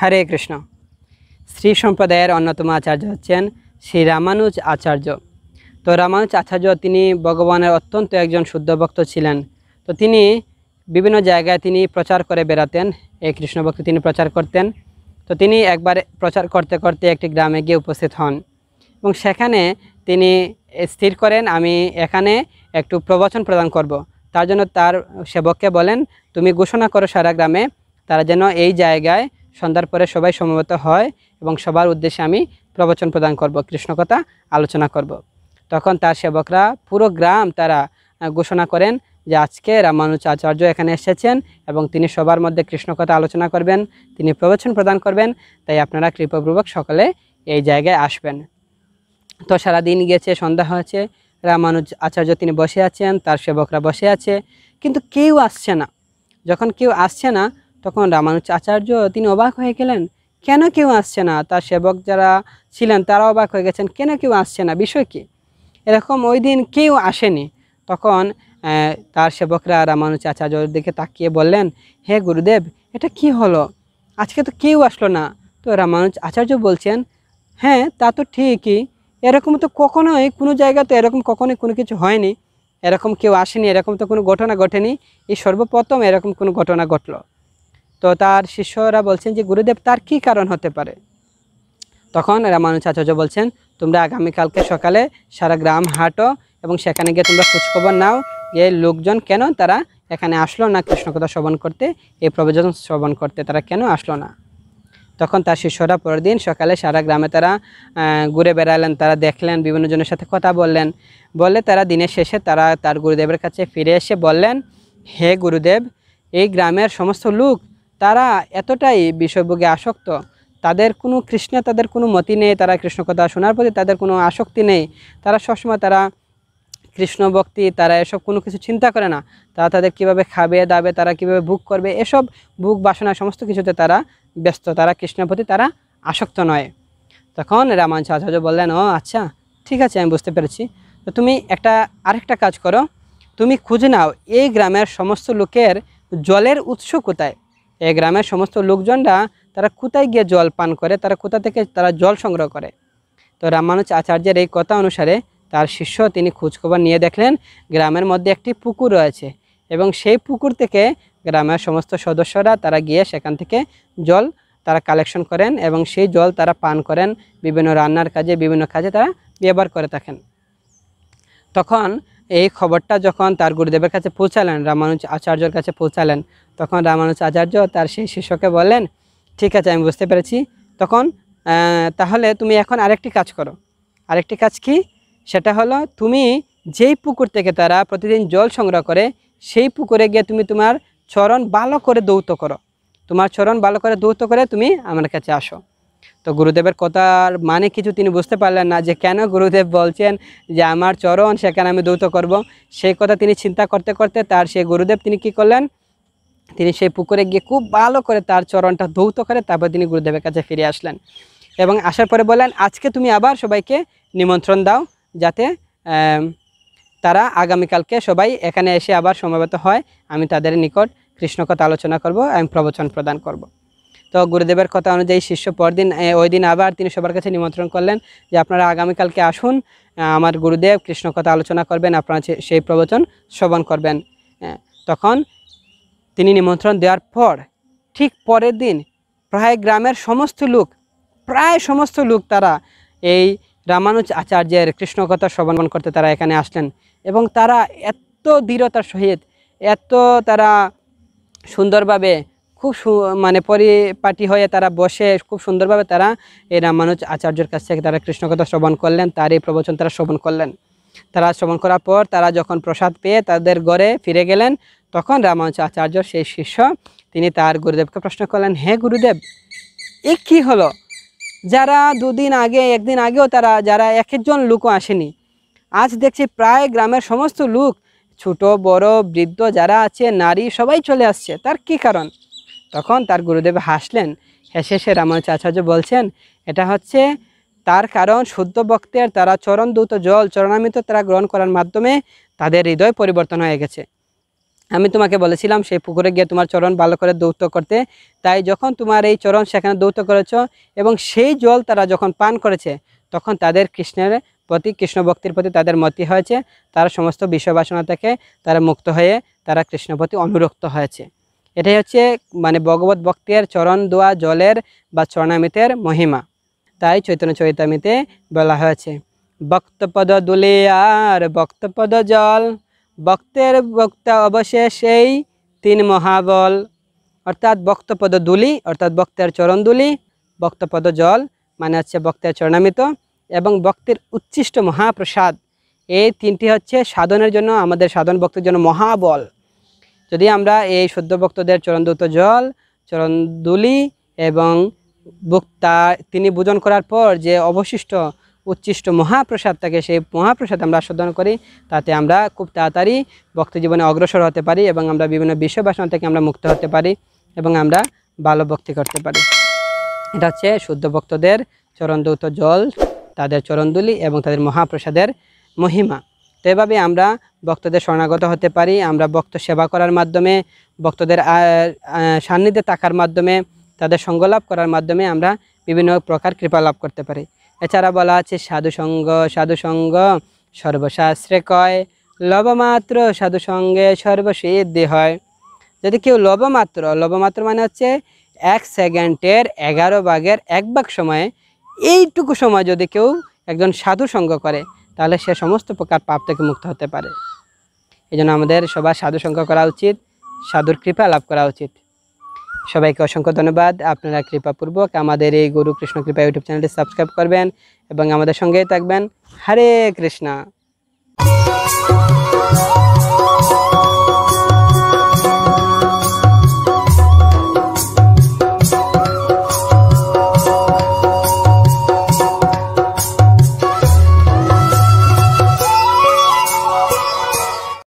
হরে কৃষ্ণ শ্রী সম্প্রদায়ের অন্যতম আচার্য হচ্ছেন শ্রী রামানুজ আচার্য তো রামানুজ আচার্য তিনি ভগবানের অত্যন্ত একজন শুদ্ধ ভক্ত ছিলেন তো তিনি বিভিন্ন জায়গায় তিনি প্রচার করে বেড়াতেন এই কৃষ্ণ ভক্তি তিনি প্রচার করতেন তো তিনি একবার প্রচার করতে করতে একটি গ্রামে গিয়ে উপস্থিত হন এবং সেখানে তিনি স্থির করেন আমি এখানে একটু প্রবচন প্রদান করব। তার জন্য তার সেবককে বলেন তুমি ঘোষণা করো সারা গ্রামে তারা যেন এই জায়গায় সন্ধ্যার পরে সবাই সমবেত হয় এবং সবার উদ্দেশ্যে আমি প্রবচন প্রদান করব কৃষ্ণকথা আলোচনা করব। তখন তার সেবকরা পুরো গ্রাম তারা ঘোষণা করেন যে আজকে রামানুজ আচার্য এখানে এসেছেন এবং তিনি সবার মধ্যে কৃষ্ণকথা আলোচনা করবেন তিনি প্রবচন প্রদান করবেন তাই আপনারা কৃপপূর্বক সকলে এই জায়গায় আসবেন তো সারাদিন গিয়েছে সন্ধ্যা হয়েছে রামানুজ আচার্য তিনি বসে আছেন তার সেবকরা বসে আছে কিন্তু কেউ আসছে না যখন কেউ আসছে না তখন রামানুজ আচার্য তিনি অবাক হয়ে গেলেন কেন কেউ আসছে না তার সেবক যারা ছিলেন তারা অবাক হয়ে গেছেন কেন কেউ আসছে না বিষয় কী এরকম ওই দিন কেউ আসেনি তখন তার সেবকরা রামানুজ আচার্য দিকে তাকিয়ে বললেন হে গুরুদেব এটা কি হলো আজকে তো কেউ আসলো না তো রামানুজ আচার্য বলছেন হ্যাঁ তা তো ঠিকই এরকম তো কখনোই কোনো জায়গা তো এরকম কখনোই কোনো কিছু হয়নি এরকম কেউ আসেনি এরকম তো কোনো ঘটনা ঘটেনি এই সর্বপ্রথম এরকম কোনো ঘটনা ঘটলো তো তার শিষ্যরা বলছেন যে গুরুদেব তার কি কারণ হতে পারে তখন রামানুজ আচার্য বলছেন তোমরা আগামীকালকে সকালে সারা গ্রাম হাঁটো এবং সেখানে গিয়ে তোমরা খোঁজখবর নাও যে লোকজন কেন তারা এখানে আসলো না কৃষ্ণকথা শ্রবণ করতে এই প্রবচন শ্রবণ করতে তারা কেন আসলো না তখন তার শিষ্যরা পরের দিন সকালে সারা গ্রামে তারা ঘুরে বেড়ালেন তারা দেখলেন বিভিন্ন জনের সাথে কথা বললেন বলে তারা দিনের শেষে তারা তার গুরুদেবের কাছে ফিরে এসে বললেন হে গুরুদেব এই গ্রামের সমস্ত লোক তারা এতটাই বিষয়ভোগে আসক্ত তাদের কোনো কৃষ্ণে তাদের কোনো মতি নেই তারা কৃষ্ণ কথা শোনার প্রতি তাদের কোনো আসক্তি নেই তারা সবসময় তারা কৃষ্ণ ভক্তি তারা এসব কোনো কিছু চিন্তা করে না তারা তাদের কিভাবে খাবে দাবে তারা কিভাবে ভোগ করবে এসব ভোগ বাসনা সমস্ত কিছুতে তারা ব্যস্ত তারা কৃষ্ণের প্রতি তারা আসক্ত নয় তখন রামায়ণ আচার্য বললেন ও আচ্ছা ঠিক আছে আমি বুঝতে পেরেছি তো তুমি একটা আরেকটা কাজ করো তুমি খুঁজে নাও এই গ্রামের সমস্ত লোকের জলের উৎস কোথায় এই গ্রামের সমস্ত লোকজনরা তারা কোথায় গিয়ে জল পান করে তারা কোথা থেকে তারা জল সংগ্রহ করে তো রামানুজ আচার্যের এই কথা অনুসারে তার শিষ্য তিনি খোঁজখবর নিয়ে দেখলেন গ্রামের মধ্যে একটি পুকুর রয়েছে এবং সেই পুকুর থেকে গ্রামের সমস্ত সদস্যরা তারা গিয়ে সেখান থেকে জল তারা কালেকশন করেন এবং সেই জল তারা পান করেন বিভিন্ন রান্নার কাজে বিভিন্ন কাজে তারা ব্যবহার করে থাকেন তখন এই খবরটা যখন তার গুরুদেবের কাছে পৌঁছালেন রামানুজ আচার্যর কাছে পৌঁছালেন তখন রামানুজ আচার্য তার সেই শিষ্যকে বললেন ঠিক আছে আমি বুঝতে পেরেছি তখন তাহলে তুমি এখন আরেকটি কাজ করো আরেকটি কাজ কি সেটা হলো তুমি যেই পুকুর থেকে তারা প্রতিদিন জল সংগ্রহ করে সেই পুকুরে গিয়ে তুমি তোমার চরণ ভালো করে দৌত করো তোমার চরণ ভালো করে দৌত করে তুমি আমার কাছে আসো তো গুরুদেবের কথার মানে কিছু তিনি বুঝতে পারলেন না যে কেন গুরুদেব বলছেন যে আমার চরণ সেখানে আমি দৌত করব সেই কথা তিনি চিন্তা করতে করতে তার সেই গুরুদেব তিনি কি করলেন তিনি সেই পুকুরে গিয়ে খুব ভালো করে তার চরণটা ধৌত করে তারপর তিনি গুরুদেবের কাছে ফিরে আসলেন এবং আসার পরে বললেন আজকে তুমি আবার সবাইকে নিমন্ত্রণ দাও যাতে তারা আগামীকালকে সবাই এখানে এসে আবার সমবেত হয় আমি তাদের নিকট কৃষ্ণকথা আলোচনা করব এবং প্রবচন প্রদান করব। তো গুরুদেবের কথা অনুযায়ী শিষ্য পরদিন ওই দিন আবার তিনি সবার কাছে নিমন্ত্রণ করলেন যে আপনারা আগামীকালকে আসুন আমার গুরুদেব কৃষ্ণ কথা আলোচনা করবেন আপনারা সেই প্রবচন শ্রবণ করবেন তখন তিনি নিমন্ত্রণ দেওয়ার পর ঠিক পরের দিন প্রায় গ্রামের সমস্ত লোক প্রায় সমস্ত লোক তারা এই রামানুজ আচার্যের কৃষ্ণকথা শ্রবণ করতে তারা এখানে আসলেন এবং তারা এত দৃঢ়তার সহিত এত তারা সুন্দরভাবে খুব মানে পরিপাটি হয়ে তারা বসে খুব সুন্দরভাবে তারা এই রামানুজ আচার্যের কাছ থেকে তারা কৃষ্ণকথা শ্রবণ করলেন তার এই প্রবচন তারা শ্রবণ করলেন তারা শ্রবণ করার পর তারা যখন প্রসাদ পেয়ে তাদের ঘরে ফিরে গেলেন তখন রামানুজ আচার্য সেই শিষ্য তিনি তার গুরুদেবকে প্রশ্ন করলেন হে গুরুদেব এ কি হলো যারা দুদিন আগে একদিন আগেও তারা যারা এক একজন লোকও আসেনি আজ দেখছি প্রায় গ্রামের সমস্ত লোক ছোট বড় বৃদ্ধ যারা আছে নারী সবাই চলে আসছে তার কি কারণ তখন তার গুরুদেব হাসলেন হেসে সে রামানুজ আচার্য বলছেন এটা হচ্ছে তার কারণ শুদ্ধ ভক্তের তারা চরণ দূত জল চরণামিত তারা গ্রহণ করার মাধ্যমে তাদের হৃদয় পরিবর্তন হয়ে গেছে আমি তোমাকে বলেছিলাম সেই পুকুরে গিয়ে তোমার চরণ ভালো করে দৌত করতে তাই যখন তোমার এই চরণ সেখানে দৌত করেছ এবং সেই জল তারা যখন পান করেছে তখন তাদের কৃষ্ণের প্রতি কৃষ্ণ ভক্তির প্রতি তাদের মতি হয়েছে তারা সমস্ত বিষয় বাসনা থেকে তারা মুক্ত হয়ে তারা কৃষ্ণ প্রতি অনুরক্ত হয়েছে এটাই হচ্ছে মানে ভগবত ভক্তের চরণ দোয়া জলের বা চরণামিতের মহিমা তাই চৈতন্য চরিতামিতে বলা হয়েছে ভক্তপদ দুলে আর ভক্তপদ জল ভক্তের বক্তা এই তিন মহাবল অর্থাৎ ভক্তপদ দুলি অর্থাৎ ভক্তের চরণ দুলি ভক্তপদ জল মানে হচ্ছে ভক্তের চরণামিত এবং ভক্তের উচ্ছিষ্ট মহাপ্রসাদ এই তিনটি হচ্ছে সাধনের জন্য আমাদের সাধন ভক্তের জন্য মহাবল যদি আমরা এই সদ্য ভক্তদের চরণদূত জল চরণদুলি এবং বক্তা তিনি বোজন করার পর যে অবশিষ্ট উচ্ছিষ্ট মহাপ্রসাদ থাকে সেই মহাপ্রসাদ আমরা আস্বাদন করি তাতে আমরা খুব তাড়াতাড়ি ভক্ত জীবনে অগ্রসর হতে পারি এবং আমরা বিভিন্ন বিশ্ববাসন থেকে আমরা মুক্ত হতে পারি এবং আমরা ভালো ভক্তি করতে পারি এটা হচ্ছে শুদ্ধ ভক্তদের চরণদূত জল তাদের চরণদুলি এবং তাদের মহাপ্রসাদের মহিমা তো এভাবে আমরা বক্তদের শরণাগত হতে পারি আমরা বক্ত সেবা করার মাধ্যমে বক্তদের সান্নিধ্যে থাকার মাধ্যমে তাদের সঙ্গ লাভ করার মাধ্যমে আমরা বিভিন্ন প্রকার কৃপা লাভ করতে পারি এছাড়া বলা আছে সাধু সঙ্গ সাধু সঙ্গ সর্বশাস্ত্রে কয় লবমাত্র সাধু সঙ্গে সর্বসিদ্ধি হয় যদি কেউ লবমাত্র লবমাত্র মানে হচ্ছে এক সেকেন্ডের এগারো ভাগের এক বাঘ সময়ে এইটুকু সময় যদি কেউ একজন সাধু সঙ্গ করে তাহলে সে সমস্ত প্রকার পাপ থেকে মুক্ত হতে পারে এই জন্য আমাদের সবার সাধু সংখ্যা করা উচিত সাধুর কৃপা লাভ করা উচিত সবাইকে অসংখ্য ধন্যবাদ আপনারা কৃপাপূর্বক আমাদের এই গুরু কৃষ্ণ কৃপা ইউটিউব চ্যানেলটি সাবস্ক্রাইব করবেন এবং আমাদের সঙ্গেই থাকবেন হরে কৃষ্ণা